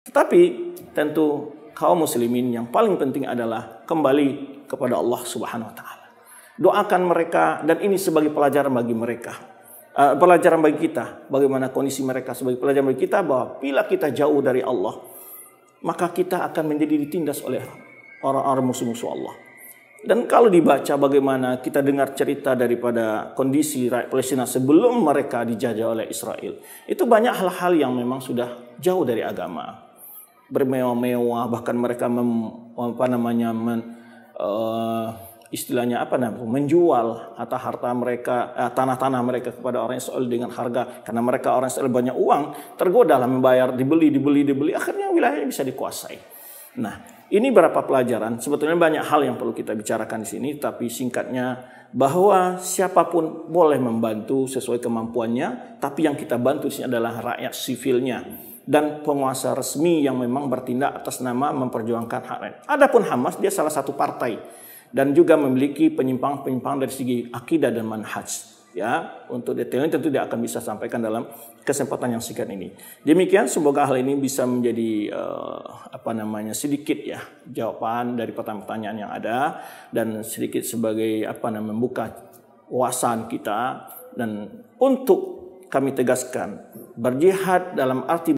Tetapi tentu kaum muslimin yang paling penting adalah kembali kepada Allah Subhanahu wa taala. Doakan mereka dan ini sebagai pelajaran bagi mereka. Uh, pelajaran bagi kita bagaimana kondisi mereka sebagai pelajaran bagi kita bahwa bila kita jauh dari Allah maka kita akan menjadi ditindas oleh orang-orang musuh-musuh Allah. Dan kalau dibaca bagaimana kita dengar cerita daripada kondisi rakyat Palestina sebelum mereka dijajah oleh Israel, itu banyak hal-hal yang memang sudah jauh dari agama bermewah-mewah bahkan mereka mem, apa namanya men, uh, istilahnya apa namanya menjual atau harta mereka eh, tanah-tanah mereka kepada orang Israel dengan harga karena mereka orang Israel banyak uang tergoda lah membayar dibeli dibeli dibeli akhirnya wilayahnya bisa dikuasai. Nah ini berapa pelajaran sebetulnya banyak hal yang perlu kita bicarakan di sini tapi singkatnya bahwa siapapun boleh membantu sesuai kemampuannya tapi yang kita bantu di sini adalah rakyat sipilnya dan penguasa resmi yang memang bertindak atas nama memperjuangkan hak lain. Adapun Hamas dia salah satu partai dan juga memiliki penyimpang-penyimpang dari segi akidah dan manhaj. Ya, untuk detailnya tentu tidak akan bisa sampaikan dalam kesempatan yang singkat ini. Demikian semoga hal ini bisa menjadi uh, apa namanya sedikit ya jawaban dari pertanyaan-pertanyaan yang ada dan sedikit sebagai apa namanya membuka wawasan kita dan untuk kami tegaskan berjihad dalam arti